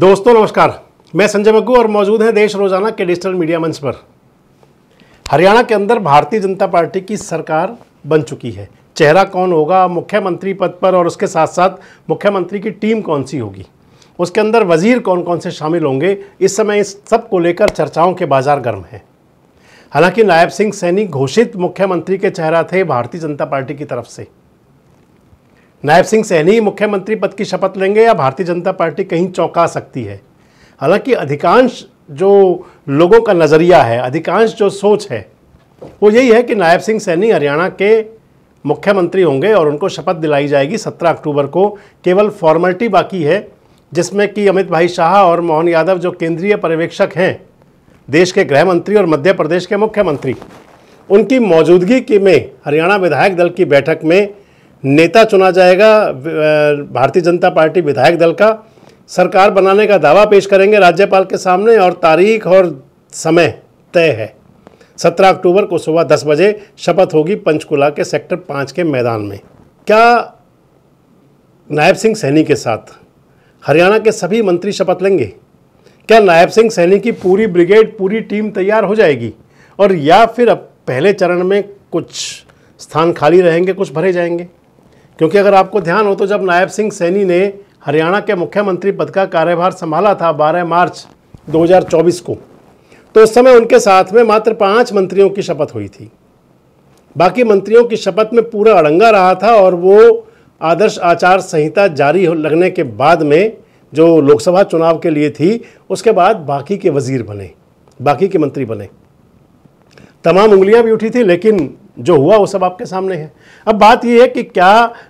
दोस्तों नमस्कार मैं संजय बग्गू और मौजूद हैं देश रोजाना के डिजिटल मीडिया मंच पर हरियाणा के अंदर भारतीय जनता पार्टी की सरकार बन चुकी है चेहरा कौन होगा मुख्यमंत्री पद पर और उसके साथ साथ मुख्यमंत्री की टीम कौन सी होगी उसके अंदर वजीर कौन कौन से शामिल होंगे इस समय इस सब को लेकर चर्चाओं के बाजार गर्म हैं हालांकि नायब सिंह सैनी घोषित मुख्यमंत्री के चेहरा थे भारतीय जनता पार्टी की तरफ से नायब सिंह सैनी मुख्यमंत्री पद की शपथ लेंगे या भारतीय जनता पार्टी कहीं चौंका सकती है हालांकि अधिकांश जो लोगों का नज़रिया है अधिकांश जो सोच है वो यही है कि नायब सिंह सैनी हरियाणा के मुख्यमंत्री होंगे और उनको शपथ दिलाई जाएगी 17 अक्टूबर को केवल फॉर्मेलिटी बाकी है जिसमें कि अमित भाई शाह और मोहन यादव जो केंद्रीय पर्यवेक्षक हैं देश के गृह मंत्री और मध्य प्रदेश के मुख्यमंत्री उनकी मौजूदगी के में हरियाणा विधायक दल की बैठक में नेता चुना जाएगा भारतीय जनता पार्टी विधायक दल का सरकार बनाने का दावा पेश करेंगे राज्यपाल के सामने और तारीख और समय तय है सत्रह अक्टूबर को सुबह दस बजे शपथ होगी पंचकुला के सेक्टर पाँच के मैदान में क्या नायब सिंह सैनी के साथ हरियाणा के सभी मंत्री शपथ लेंगे क्या नायब सिंह सैनी की पूरी ब्रिगेड पूरी टीम तैयार हो जाएगी और या फिर अब पहले चरण में कुछ स्थान खाली रहेंगे कुछ भरे जाएंगे क्योंकि अगर आपको ध्यान हो तो जब नायब सिंह सैनी ने हरियाणा के मुख्यमंत्री पद का कार्यभार संभाला था 12 मार्च 2024 को तो उस समय उनके साथ में मात्र पांच मंत्रियों की शपथ हुई थी बाकी मंत्रियों की शपथ में पूरा अड़ंगा रहा था और वो आदर्श आचार संहिता जारी लगने के बाद में जो लोकसभा चुनाव के लिए थी उसके बाद बाकी के वजीर बने बाकी के मंत्री बने तमाम उंगलियां भी उठी थी लेकिन जो हुआ वो सब आपके सामने है अब बात यह है कि क्या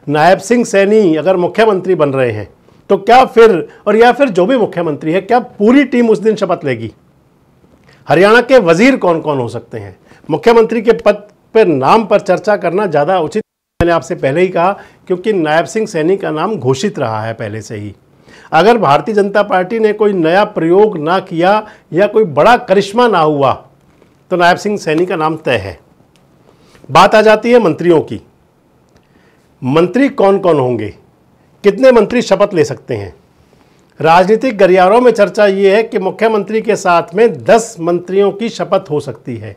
नायब सिंह सैनी अगर मुख्यमंत्री बन रहे हैं तो क्या फिर और या फिर जो भी मुख्यमंत्री है क्या पूरी टीम उस दिन शपथ लेगी हरियाणा के वजीर कौन कौन हो सकते हैं मुख्यमंत्री के पद पर नाम पर चर्चा करना ज़्यादा उचित मैंने आपसे पहले ही कहा क्योंकि नायब सिंह सैनी का नाम घोषित रहा है पहले से ही अगर भारतीय जनता पार्टी ने कोई नया प्रयोग ना किया या कोई बड़ा करिश्मा ना हुआ तो नायब सिंह सैनी का नाम तय है बात आ जाती है मंत्रियों की मंत्री कौन कौन होंगे कितने मंत्री शपथ ले सकते हैं राजनीतिक गलियारों में चर्चा ये है कि मुख्यमंत्री के साथ में 10 मंत्रियों की शपथ हो सकती है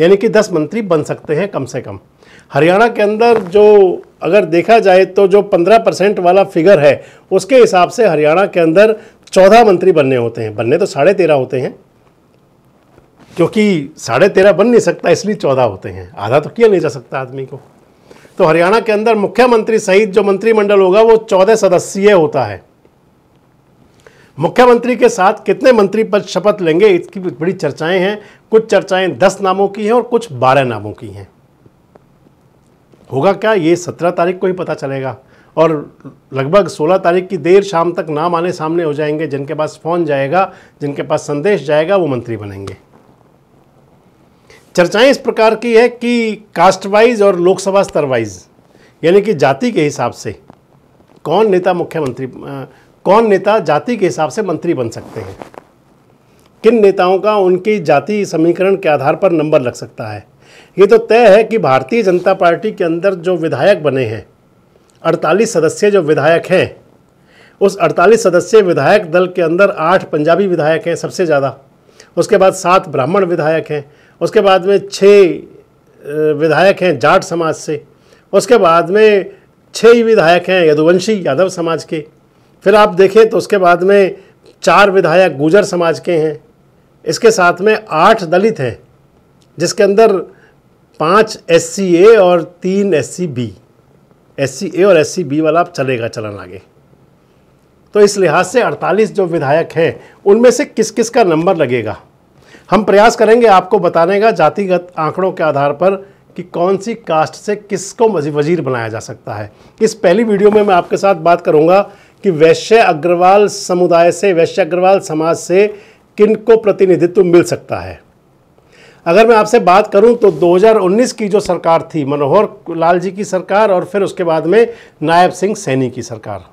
यानी कि 10 मंत्री बन सकते हैं कम से कम हरियाणा के अंदर जो अगर देखा जाए तो जो 15 परसेंट वाला फिगर है उसके हिसाब से हरियाणा के अंदर 14 मंत्री बनने होते हैं बनने तो साढ़े तेरह होते हैं क्योंकि साढ़े तेरह बन नहीं सकता इसलिए चौदह होते हैं आधा तो किया नहीं जा सकता आदमी को तो हरियाणा के अंदर मुख्यमंत्री सहित जो मंत्रिमंडल होगा वो चौदह सदस्यीय होता है मुख्यमंत्री के साथ कितने मंत्री पद शपथ लेंगे इसकी बड़ी चर्चाएं हैं कुछ चर्चाएं दस नामों की हैं और कुछ बारह नामों की हैं होगा क्या ये सत्रह तारीख को ही पता चलेगा और लगभग सोलह तारीख की देर शाम तक नाम आने सामने हो जाएंगे जिनके पास फ़ोन जाएगा जिनके पास संदेश जाएगा वो मंत्री बनेंगे चर्चाएं इस प्रकार की है कि कास्ट वाइज और लोकसभा स्तर वाइज यानी कि जाति के हिसाब से कौन नेता मुख्यमंत्री कौन नेता जाति के हिसाब से मंत्री बन सकते हैं किन नेताओं का उनकी जाति समीकरण के आधार पर नंबर लग सकता है ये तो तय है कि भारतीय जनता पार्टी के अंदर जो विधायक बने हैं अड़तालीस सदस्य जो विधायक हैं उस अड़तालीस सदस्य विधायक दल के अंदर आठ पंजाबी विधायक हैं सबसे ज़्यादा उसके बाद सात ब्राह्मण विधायक हैं उसके बाद में छः विधायक हैं जाट समाज से उसके बाद में छः ही विधायक हैं यदुवंशी यादव समाज के फिर आप देखें तो उसके बाद में चार विधायक गुजर समाज के हैं इसके साथ में आठ दलित हैं जिसके अंदर पाँच एस और तीन एस बी एस और एस बी वाला आप चलेगा चलन आगे तो इस लिहाज से 48 जो विधायक हैं उनमें से किस किस का नंबर लगेगा हम प्रयास करेंगे आपको बताने का जातिगत आंकड़ों के आधार पर कि कौन सी कास्ट से किसको वजीर बनाया जा सकता है इस पहली वीडियो में मैं आपके साथ बात करूंगा कि वैश्य अग्रवाल समुदाय से वैश्य अग्रवाल समाज से किन को प्रतिनिधित्व मिल सकता है अगर मैं आपसे बात करूं तो 2019 की जो सरकार थी मनोहर लाल जी की सरकार और फिर उसके बाद में नायब सिंह सैनी की सरकार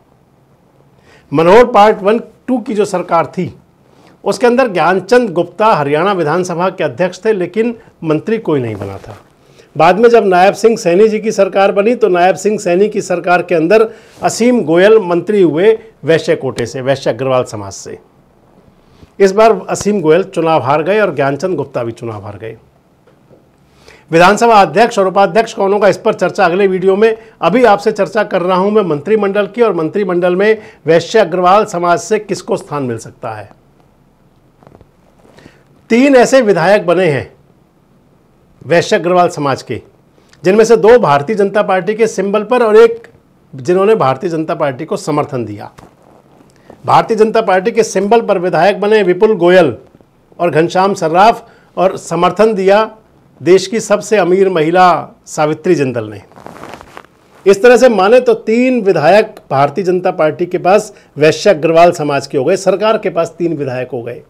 मनोहर पार्ट वन टू की जो सरकार थी उसके अंदर ज्ञानचंद गुप्ता हरियाणा विधानसभा के अध्यक्ष थे लेकिन मंत्री कोई नहीं बना था बाद में जब नायब सिंह सैनी जी की सरकार बनी तो नायब सिंह सैनी की सरकार के अंदर असीम गोयल मंत्री हुए वैश्य कोटे से वैश्य अग्रवाल समाज से इस बार असीम गोयल चुनाव हार गए और ज्ञानचंद गुप्ता भी चुनाव हार गए विधानसभा अध्यक्ष और उपाध्यक्ष कौन होगा इस पर चर्चा अगले वीडियो में अभी आपसे चर्चा कर रहा हूं मैं मंत्रिमंडल की और मंत्रिमंडल में वैश्य अग्रवाल समाज से किसको स्थान मिल सकता है तीन ऐसे विधायक बने हैं वैश्य अग्रवाल समाज के जिनमें से दो भारतीय जनता पार्टी के सिंबल पर और एक जिन्होंने भारतीय जनता पार्टी को समर्थन दिया भारतीय जनता पार्टी के सिंबल पर विधायक बने विपुल गोयल और घनश्याम सर्राफ और समर्थन दिया देश की सबसे अमीर महिला सावित्री जिंदल ने इस तरह से माने तो तीन विधायक भारतीय जनता पार्टी के पास वैश्य अग्रवाल समाज के हो गए सरकार के पास तीन विधायक हो गए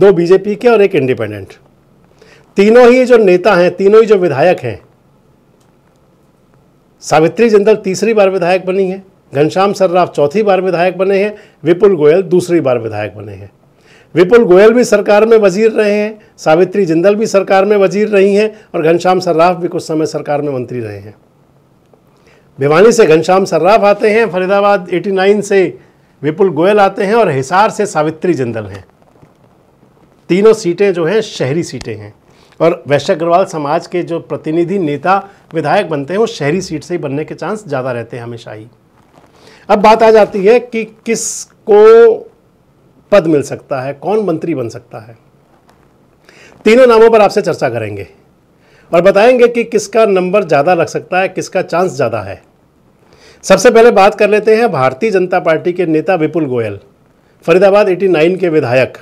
दो बीजेपी के और एक इंडिपेंडेंट तीनों ही जो नेता हैं तीनों ही जो विधायक हैं सावित्री जिंदल तीसरी बार विधायक बनी है घनश्याम सर्राफ चौथी बार विधायक बने हैं विपुल गोयल दूसरी बार विधायक बने हैं विपुल गोयल भी सरकार में वजीर रहे हैं सावित्री जिंदल भी सरकार में वजीर रही हैं और घनश्याम सर्राफ भी कुछ समय सरकार में मंत्री रहे हैं भिवानी से घनश्याम सर्राफ आते हैं फरीदाबाद 89 से विपुल गोयल आते हैं और हिसार से सावित्री जिंदल हैं तीनों सीटें जो हैं शहरी सीटें हैं और वैश्य अग्रवाल समाज के जो प्रतिनिधि नेता विधायक बनते हैं वो शहरी सीट से ही बनने के चांस ज़्यादा रहते हैं हमेशा ही अब बात आ जाती है कि किस को पद मिल सकता है कौन मंत्री बन सकता है तीनों नामों पर आपसे चर्चा करेंगे और बताएंगे कि किसका नंबर ज़्यादा लग सकता है किसका चांस ज़्यादा है सबसे पहले बात कर लेते हैं भारतीय जनता पार्टी के नेता विपुल गोयल फरीदाबाद 89 के विधायक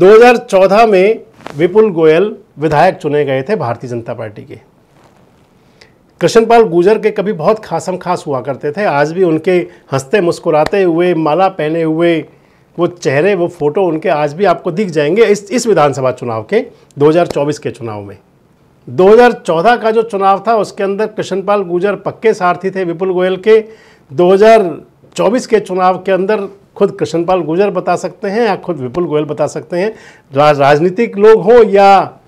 2014 में विपुल गोयल विधायक चुने गए थे भारतीय जनता पार्टी के कृष्णपाल गुजर के कभी बहुत खासम खास हुआ करते थे आज भी उनके हंसते मुस्कुराते हुए माला पहने हुए वो चेहरे वो फोटो उनके आज भी आपको दिख जाएंगे इस इस विधानसभा चुनाव के 2024 के चुनाव में 2014 का जो चुनाव था उसके अंदर कृष्णपाल गुजर पक्के सारथी थे विपुल गोयल के 24 के चुनाव के अंदर खुद कृष्णपाल गुर्जर बता सकते हैं या खुद विपुल गोयल बता सकते हैं रा, राजनीतिक लोग हों या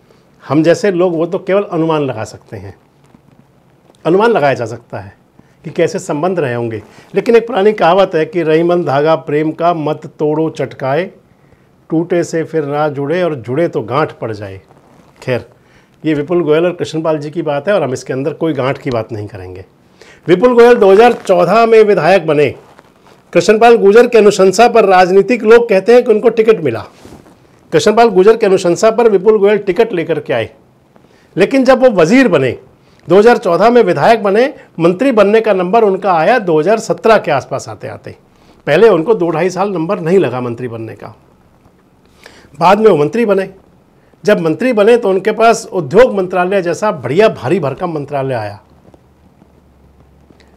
हम जैसे लोग वो तो केवल अनुमान लगा सकते हैं अनुमान लगाया जा सकता है कि कैसे संबंध रहे होंगे लेकिन एक पुरानी कहावत है कि रहीमन धागा प्रेम का मत तोड़ो चटकाए टूटे से फिर ना जुड़े और जुड़े तो गांठ पड़ जाए खैर ये विपुल गोयल और कृष्णपाल जी की बात है और हम इसके अंदर कोई गांठ की बात नहीं करेंगे विपुल गोयल 2014 में विधायक बने कृष्णपाल गुजर की अनुशंसा पर राजनीतिक लोग कहते हैं कि उनको टिकट मिला कृष्णपाल गुजर की अनुशंसा पर विपुल गोयल टिकट लेकर के आए लेकिन जब वो वजीर बने 2014 में विधायक बने मंत्री बनने का नंबर उनका आया 2017 के आसपास आते आते पहले उनको दो ढाई साल नंबर नहीं लगा मंत्री बनने का बाद में वो मंत्री बने जब मंत्री बने तो उनके पास उद्योग मंत्रालय जैसा बढ़िया भारी भरकम मंत्रालय आया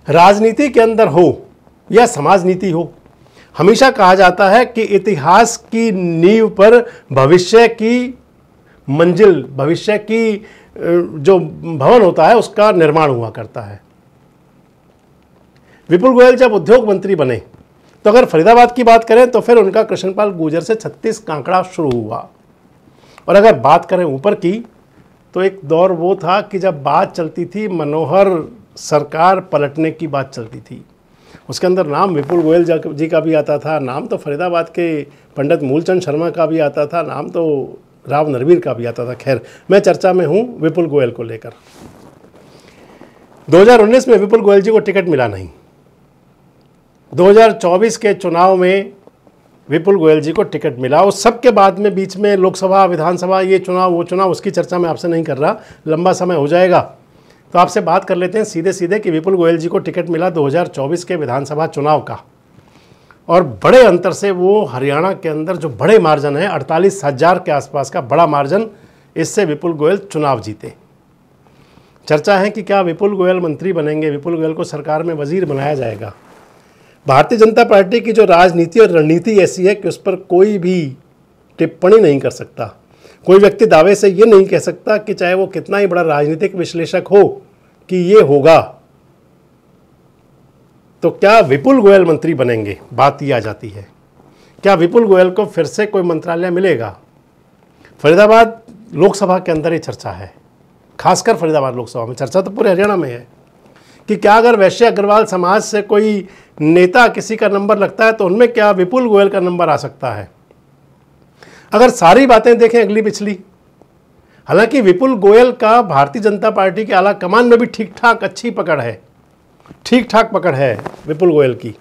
राजनीति के अंदर हो या समाज नीति हो हमेशा कहा जाता है कि इतिहास की नींव पर भविष्य की मंजिल भविष्य की जो भवन होता है उसका निर्माण हुआ करता है विपुल गोयल जब उद्योग मंत्री बने तो अगर फरीदाबाद की बात करें तो फिर उनका कृष्णपाल गुजर से 36 कांकड़ा शुरू हुआ और अगर बात करें ऊपर की तो एक दौर वो था कि जब बात चलती थी मनोहर सरकार पलटने की बात चलती थी उसके अंदर नाम विपुल गोयल जी का भी आता था नाम तो फरीदाबाद के पंडित मूलचंद शर्मा का भी आता था नाम तो राव नरवीर का भी आता था खैर मैं चर्चा में हूँ विपुल गोयल को लेकर 2019 में विपुल गोयल जी को टिकट मिला नहीं 2024 के चुनाव में विपुल गोयल जी को टिकट मिला और सबके बाद में बीच में लोकसभा विधानसभा ये चुनाव वो चुनाव उसकी चर्चा मैं आपसे नहीं कर रहा लंबा समय हो जाएगा तो आपसे बात कर लेते हैं सीधे सीधे कि विपुल गोयल जी को टिकट मिला 2024 के विधानसभा चुनाव का और बड़े अंतर से वो हरियाणा के अंदर जो बड़े मार्जन है अड़तालीस हज़ार के आसपास का बड़ा मार्जन इससे विपुल गोयल चुनाव जीते चर्चा है कि क्या विपुल गोयल मंत्री बनेंगे विपुल गोयल को सरकार में वजीर बनाया जाएगा भारतीय जनता पार्टी की जो राजनीति और रणनीति ऐसी है कि उस पर कोई भी टिप्पणी नहीं कर सकता कोई व्यक्ति दावे से ये नहीं कह सकता कि चाहे वो कितना ही बड़ा राजनीतिक विश्लेषक हो कि ये होगा तो क्या विपुल गोयल मंत्री बनेंगे बात यह आ जाती है क्या विपुल गोयल को फिर से कोई मंत्रालय मिलेगा फरीदाबाद लोकसभा के अंदर ही चर्चा है खासकर फरीदाबाद लोकसभा में चर्चा तो पूरे हरियाणा में है कि क्या अगर वैश्य अग्रवाल समाज से कोई नेता किसी का नंबर लगता है तो उनमें क्या विपुल गोयल का नंबर आ सकता है अगर सारी बातें देखें अगली पिछली हालांकि विपुल गोयल का भारतीय जनता पार्टी के आला कमान में भी ठीक ठाक अच्छी पकड़ है ठीक ठाक पकड़ है विपुल गोयल की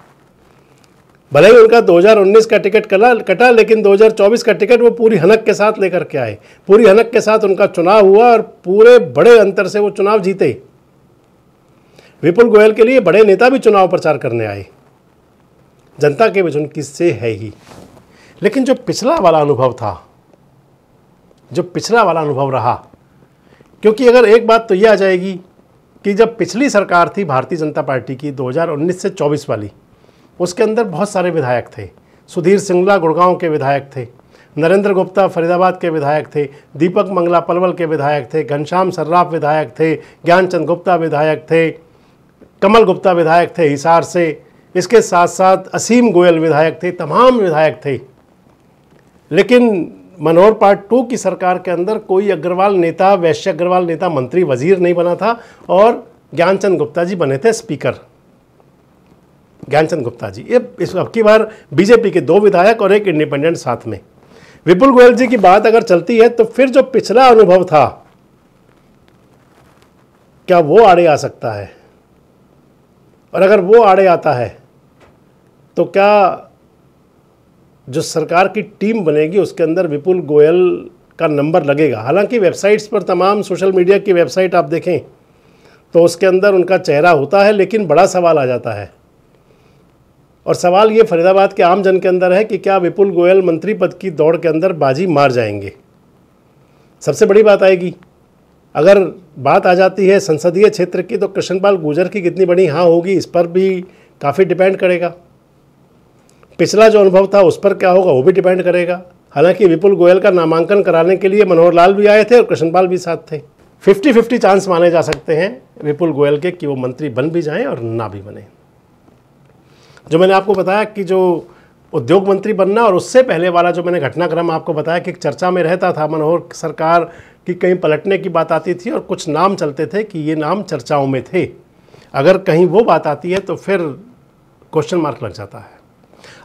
भले ही उनका 2019 का टिकट कला कटा लेकिन 2024 का टिकट वो पूरी हनक के साथ लेकर के आए पूरी हनक के साथ उनका चुनाव हुआ और पूरे बड़े अंतर से वो चुनाव जीते विपुल गोयल के लिए बड़े नेता भी चुनाव प्रचार करने आए जनता के बीच उनकी से है ही लेकिन जो पिछला वाला अनुभव था जो पिछला वाला अनुभव रहा क्योंकि अगर एक बात तो ये आ जाएगी कि जब पिछली सरकार थी भारतीय जनता पार्टी की 2019 से 24 वाली उसके अंदर बहुत सारे विधायक थे सुधीर सिंगला गुड़गांव के विधायक थे नरेंद्र गुप्ता फरीदाबाद के विधायक थे दीपक मंगला पलवल के विधायक थे घनश्याम सर्राफ विधायक थे ज्ञानचंद गुप्ता विधायक थे कमल गुप्ता विधायक थे हिसार से इसके साथ साथ असीम गोयल विधायक थे तमाम विधायक थे लेकिन मनोहर पार्ट टू की सरकार के अंदर कोई अग्रवाल नेता वैश्य अग्रवाल नेता मंत्री वजीर नहीं बना था और ज्ञानचंद गुप्ता जी बने थे स्पीकर ज्ञानचंद गुप्ता जी ये इस अब की बार बीजेपी के दो विधायक और एक इंडिपेंडेंट साथ में विपुल गोयल जी की बात अगर चलती है तो फिर जो पिछला अनुभव था क्या वो आड़े आ सकता है और अगर वो आड़े आता है तो क्या जो सरकार की टीम बनेगी उसके अंदर विपुल गोयल का नंबर लगेगा हालांकि वेबसाइट्स पर तमाम सोशल मीडिया की वेबसाइट आप देखें तो उसके अंदर उनका चेहरा होता है लेकिन बड़ा सवाल आ जाता है और सवाल ये फरीदाबाद के आम जन के अंदर है कि क्या विपुल गोयल मंत्री पद की दौड़ के अंदर बाजी मार जाएंगे सबसे बड़ी बात आएगी अगर बात आ जाती है संसदीय क्षेत्र की तो कृष्णपाल गुजर की कितनी बड़ी हाँ होगी इस पर भी काफ़ी डिपेंड करेगा पिछला जो अनुभव था उस पर क्या होगा वो भी डिपेंड करेगा हालांकि विपुल गोयल का नामांकन कराने के लिए मनोहर लाल भी आए थे और कृष्णपाल भी साथ थे फिफ्टी फिफ्टी चांस माने जा सकते हैं विपुल गोयल के कि वो मंत्री बन भी जाएं और ना भी बने जो मैंने आपको बताया कि जो उद्योग मंत्री बनना और उससे पहले वाला जो मैंने घटनाक्रम आपको बताया कि एक चर्चा में रहता था मनोहर सरकार की कहीं पलटने की बात आती थी और कुछ नाम चलते थे कि ये नाम चर्चाओं में थे अगर कहीं वो बात आती है तो फिर क्वेश्चन मार्क लग जाता है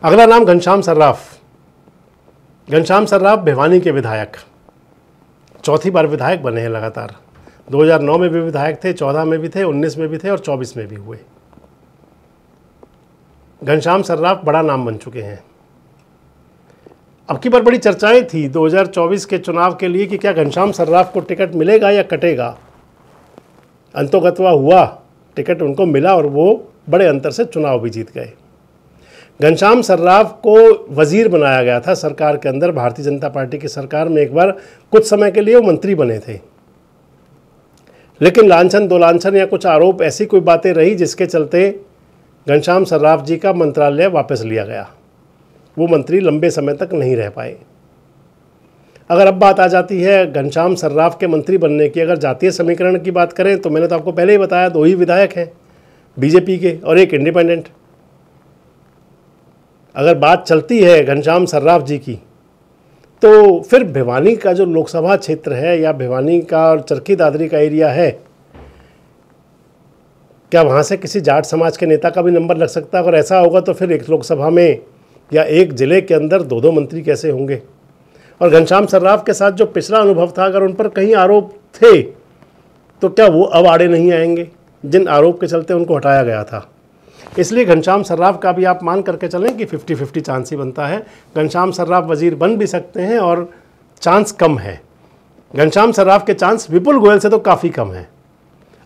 अगला नाम घनश्याम सर्राफ घनश्याम सर्राफ भिवानी के विधायक चौथी बार विधायक बने हैं लगातार 2009 में भी विधायक थे 14 में भी थे 19 में भी थे और 24 में भी हुए घनश्याम सर्राफ बड़ा नाम बन चुके हैं अब की बार बड़ी चर्चाएं थी 2024 के चुनाव के लिए कि क्या घनश्याम सर्राफ को टिकट मिलेगा या कटेगा अंतोगतवा हुआ टिकट उनको मिला और वो बड़े अंतर से चुनाव भी जीत गए घनश्याम सर्राफ को वजीर बनाया गया था सरकार के अंदर भारतीय जनता पार्टी की सरकार में एक बार कुछ समय के लिए वो मंत्री बने थे लेकिन लाछन दो लांछन या कुछ आरोप ऐसी कोई बातें रही जिसके चलते घनश्याम सर्राफ जी का मंत्रालय वापस लिया गया वो मंत्री लंबे समय तक नहीं रह पाए अगर अब बात आ जाती है घनश्याम सर्राफ के मंत्री बनने की अगर जातीय समीकरण की बात करें तो मैंने तो आपको पहले ही बताया दो ही विधायक हैं बीजेपी के और एक इंडिपेंडेंट अगर बात चलती है घनश्याम सर्राफ जी की तो फिर भिवानी का जो लोकसभा क्षेत्र है या भिवानी का और चरखी दादरी का एरिया है क्या वहाँ से किसी जाट समाज के नेता का भी नंबर लग सकता है अगर ऐसा होगा तो फिर एक लोकसभा में या एक ज़िले के अंदर दो दो मंत्री कैसे होंगे और घनश्याम सर्राफ के साथ जो पिछला अनुभव था अगर उन पर कहीं आरोप थे तो क्या वो अब आड़े नहीं आएंगे जिन आरोप के चलते उनको हटाया गया था इसलिए घनश्याम सर्राफ का भी आप मान करके चलें कि फिफ्टी फिफ्टी चांस ही बनता है घनश्याम सर्राफ वजीर बन भी सकते हैं और चांस कम है घनश्याम सर्राफ के चांस विपुल गोयल से तो काफ़ी कम है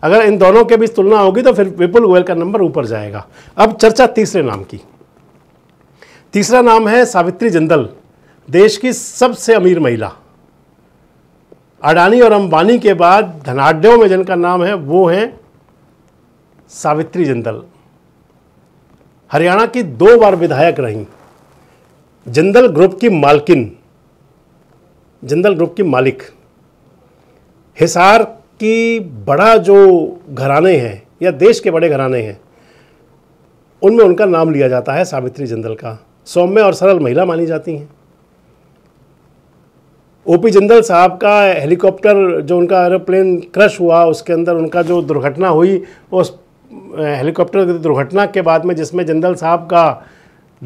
अगर इन दोनों के बीच तुलना होगी तो फिर विपुल गोयल का नंबर ऊपर जाएगा अब चर्चा तीसरे नाम की तीसरा नाम है सावित्री जिंदल देश की सबसे अमीर महिला अडानी और अंबानी के बाद धनाढ़ों में जिनका नाम है वो है सावित्री जिंदल हरियाणा की दो बार विधायक रहीं जिंदल ग्रुप की मालकिन जिंदल ग्रुप की मालिक हिसार की बड़ा जो घराने हैं या देश के बड़े घराने हैं उनमें उनका नाम लिया जाता है सावित्री जिंदल का सौम्य और सरल महिला मानी जाती हैं ओपी जिंदल साहब का हेलीकॉप्टर जो उनका एरोप्लेन क्रश हुआ उसके अंदर उनका जो दुर्घटना हुई उस हेलीकॉप्टर दुर्घटना के बाद में जिसमें जनरल साहब का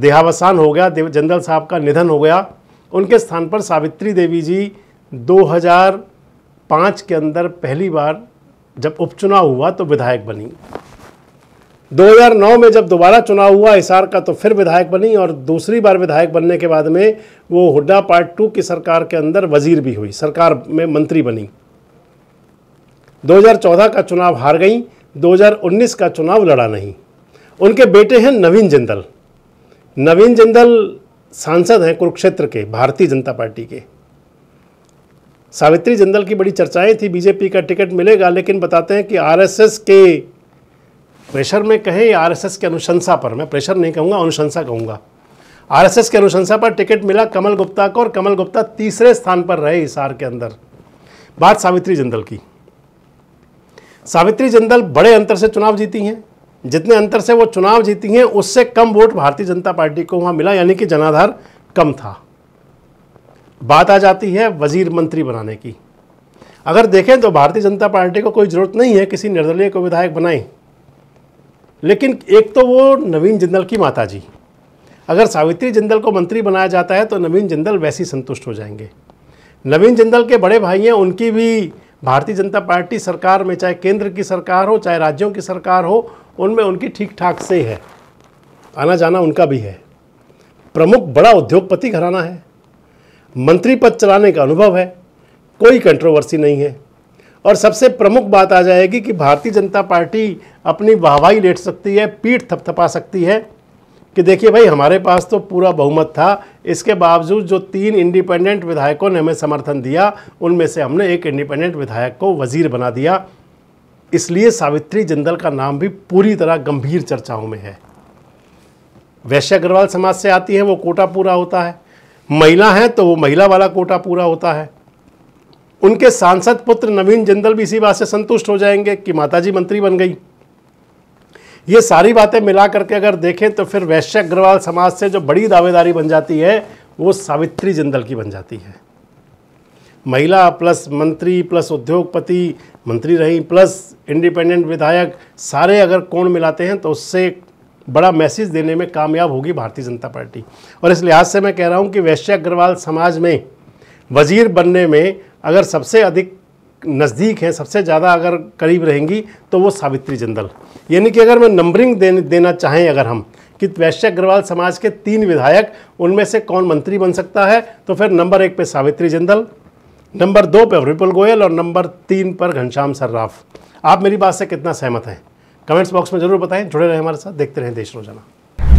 देहावसान हो गया जनरल साहब का निधन हो गया उनके स्थान पर सावित्री देवी जी 2005 के अंदर पहली बार जब उपचुनाव हुआ तो विधायक बनी 2009 में जब दोबारा चुनाव हुआ हिसार का तो फिर विधायक बनी और दूसरी बार विधायक बनने के बाद में वो हुड्डा पार्ट टू की सरकार के अंदर वजीर भी हुई सरकार में मंत्री बनी 2014 का चुनाव हार गई 2019 का चुनाव लड़ा नहीं उनके बेटे हैं नवीन जिंदल नवीन जिंदल सांसद हैं कुरुक्षेत्र के भारतीय जनता पार्टी के सावित्री जिंदल की बड़ी चर्चाएं थी बीजेपी का टिकट मिलेगा लेकिन बताते हैं कि आरएसएस के प्रेशर में कहें या आरएसएस के अनुशंसा पर मैं प्रेशर नहीं कहूँगा अनुशंसा कहूँगा आरएसएस के अनुशंसा पर टिकट मिला कमल गुप्ता को और कमल गुप्ता तीसरे स्थान पर रहे हिसार के अंदर बात सावित्री जिंदल की सावित्री जिंदल बड़े अंतर से चुनाव जीती हैं जितने अंतर से वो चुनाव जीती हैं उससे कम वोट भारतीय जनता पार्टी को वहाँ मिला यानी कि जनाधार कम था बात आ जाती है वजीर मंत्री बनाने की अगर देखें तो भारतीय जनता पार्टी को कोई ज़रूरत नहीं है किसी निर्दलीय को विधायक बनाए लेकिन एक तो वो नवीन जिंदल की माता जी अगर सावित्री जिंदल को मंत्री बनाया जाता है तो नवीन जिंदल वैसे ही संतुष्ट हो जाएंगे नवीन जिंदल के बड़े भाई हैं उनकी भी भारतीय जनता पार्टी सरकार में चाहे केंद्र की सरकार हो चाहे राज्यों की सरकार हो उनमें उनकी ठीक ठाक से है आना जाना उनका भी है प्रमुख बड़ा उद्योगपति घराना है मंत्री पद चलाने का अनुभव है कोई कंट्रोवर्सी नहीं है और सबसे प्रमुख बात आ जाएगी कि भारतीय जनता पार्टी अपनी वाहवाही लेट सकती है पीठ थपथपा सकती है कि देखिए भाई हमारे पास तो पूरा बहुमत था इसके बावजूद जो तीन इंडिपेंडेंट विधायकों ने हमें समर्थन दिया उनमें से हमने एक इंडिपेंडेंट विधायक को वजीर बना दिया इसलिए सावित्री जिंदल का नाम भी पूरी तरह गंभीर चर्चाओं में है वैश्य अग्रवाल समाज से आती है वो कोटा पूरा होता है महिला हैं तो वो महिला वाला कोटा पूरा होता है उनके सांसद पुत्र नवीन जिंदल भी इसी बात से संतुष्ट हो जाएंगे कि माताजी मंत्री बन गई ये सारी बातें मिला करके अगर देखें तो फिर वैश्य अग्रवाल समाज से जो बड़ी दावेदारी बन जाती है वो सावित्री जिंदल की बन जाती है महिला प्लस मंत्री प्लस उद्योगपति मंत्री रही प्लस इंडिपेंडेंट विधायक सारे अगर कोण मिलाते हैं तो उससे बड़ा मैसेज देने में कामयाब होगी भारतीय जनता पार्टी और इस लिहाज से मैं कह रहा हूँ कि वैश्य अग्रवाल समाज में वजीर बनने में अगर सबसे अधिक नज़दीक हैं सबसे ज़्यादा अगर करीब रहेंगी तो वो सावित्री जिंदल यानी कि अगर मैं नंबरिंग देन, देना चाहें अगर हम कि वैश्य अग्रवाल समाज के तीन विधायक उनमें से कौन मंत्री बन सकता है तो फिर नंबर एक पे सावित्री जिंदल नंबर दो पे विपुल गोयल और नंबर तीन पर घनश्याम सर्राफ आप मेरी बात से कितना सहमत हैं कमेंट्स बॉक्स में ज़रूर बताएं जुड़े रहें हमारे साथ देखते रहें देश रोजाना